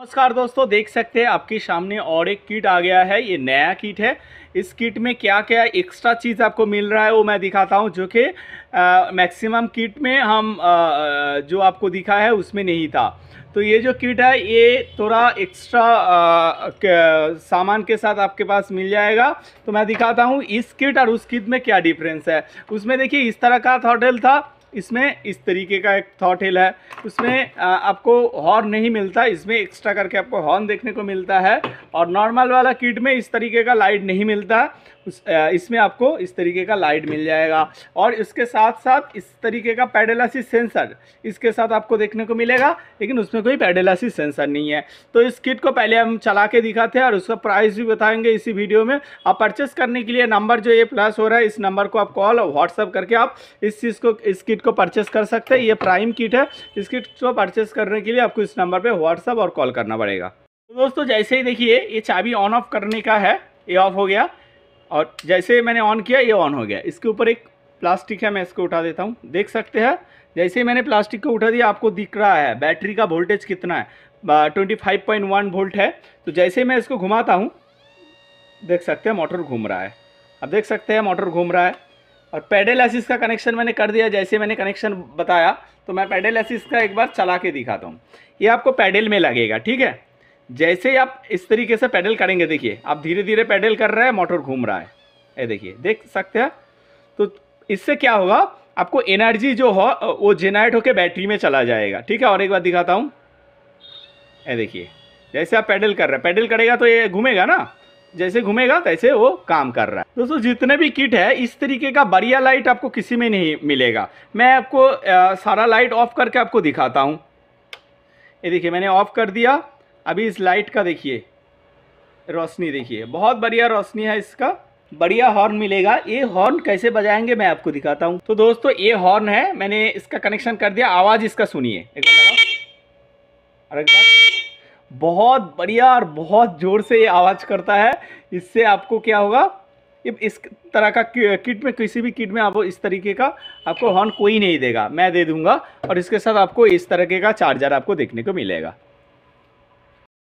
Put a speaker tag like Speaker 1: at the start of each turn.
Speaker 1: नमस्कार दोस्तों देख सकते हैं आपके सामने और एक किट आ गया है ये नया किट है इस किट में क्या क्या एक्स्ट्रा चीज़ आपको मिल रहा है वो मैं दिखाता हूँ जो कि मैक्सिमम किट में हम आ, जो आपको दिखा है उसमें नहीं था तो ये जो किट है ये थोड़ा एक्स्ट्रा सामान के साथ आपके पास मिल जाएगा तो मैं दिखाता हूँ इस किट और उस किट में क्या डिफरेंस है उसमें देखिए इस तरह का थॉटल था इसमें इस तरीके का एक थॉट हिल है उसमें आपको हॉर्न नहीं मिलता इसमें एक्स्ट्रा करके आपको हॉर्न देखने को मिलता है और नॉर्मल वाला किट में इस तरीके का लाइट नहीं मिलता इसमें आपको इस तरीके का लाइट मिल जाएगा और इसके साथ साथ इस तरीके का पैडेलासिस सेंसर इसके साथ आपको देखने को मिलेगा लेकिन उसमें कोई पैडेलासिस सेंसर नहीं है तो इस किट को पहले हम चला के दिखाते हैं और उसका प्राइस भी बताएंगे इसी वीडियो में आप परचेस करने के लिए नंबर जो ये प्लस हो रहा है इस नंबर को आप कॉल और व्हाट्सअप करके आप इस चीज़ को इस किट को परचेस कर सकते हैं ये प्राइम किट है इस किट को परचेस करने के लिए आपको इस नंबर पर व्हाट्सअप और कॉल करना पड़ेगा तो दोस्तों जैसे ही देखिए ये चाबी ऑन ऑफ करने का है ये ऑफ हो गया और जैसे मैंने ऑन किया ये ऑन हो गया इसके ऊपर एक प्लास्टिक है मैं इसको उठा देता हूँ देख सकते हैं जैसे ही मैंने प्लास्टिक को उठा दिया आपको दिख रहा है बैटरी का वोल्टेज कितना है twenty five point one volt है तो जैसे ही मैं इसको घुमाता हूँ देख सकते हैं मोटर घूम रहा है अब देख सकते हैं मोटर घूम रहा है और पैडल एसिस का कनेक्शन मैंने कर दिया जैसे मैंने कनेक्शन बताया तो मैं पैडल एसिस का एक बार चला के दिखाता हूँ ये आपको पैडल में लगेगा ठीक है जैसे ही आप इस तरीके से पैडल करेंगे देखिए आप धीरे धीरे पैडल कर रहे हैं मोटर घूम रहा है ये देखिए देख सकते हैं तो इससे क्या होगा आपको एनर्जी जो हो वो जेनरेट होकर बैटरी में चला जाएगा ठीक है और एक बार दिखाता हूँ ये देखिए जैसे आप पैडल कर रहे हैं पैडल करेगा तो ये घूमेगा ना जैसे घूमेगा तैसे वो काम कर रहा है दोस्तों जितने भी किट है इस तरीके का बढ़िया लाइट आपको किसी में नहीं मिलेगा मैं आपको आ, सारा लाइट ऑफ करके आपको दिखाता हूँ ये देखिए मैंने ऑफ कर दिया अभी इस लाइट का देखिए रोशनी देखिए बहुत बढ़िया रोशनी है इसका बढ़िया हॉर्न मिलेगा ये हॉर्न कैसे बजाएंगे मैं आपको दिखाता हूँ तो दोस्तों ये हॉर्न है मैंने इसका कनेक्शन कर दिया आवाज़ इसका सुनिए एक बार लगाओ और एक बार बहुत बढ़िया और बहुत ज़ोर से ये आवाज़ करता है इससे आपको क्या होगा इस तरह का किट में किसी भी किट में आपको इस तरीके का आपको हॉर्न कोई नहीं देगा मैं दे दूंगा और इसके साथ आपको इस तरीके का चार्जर आपको देखने को मिलेगा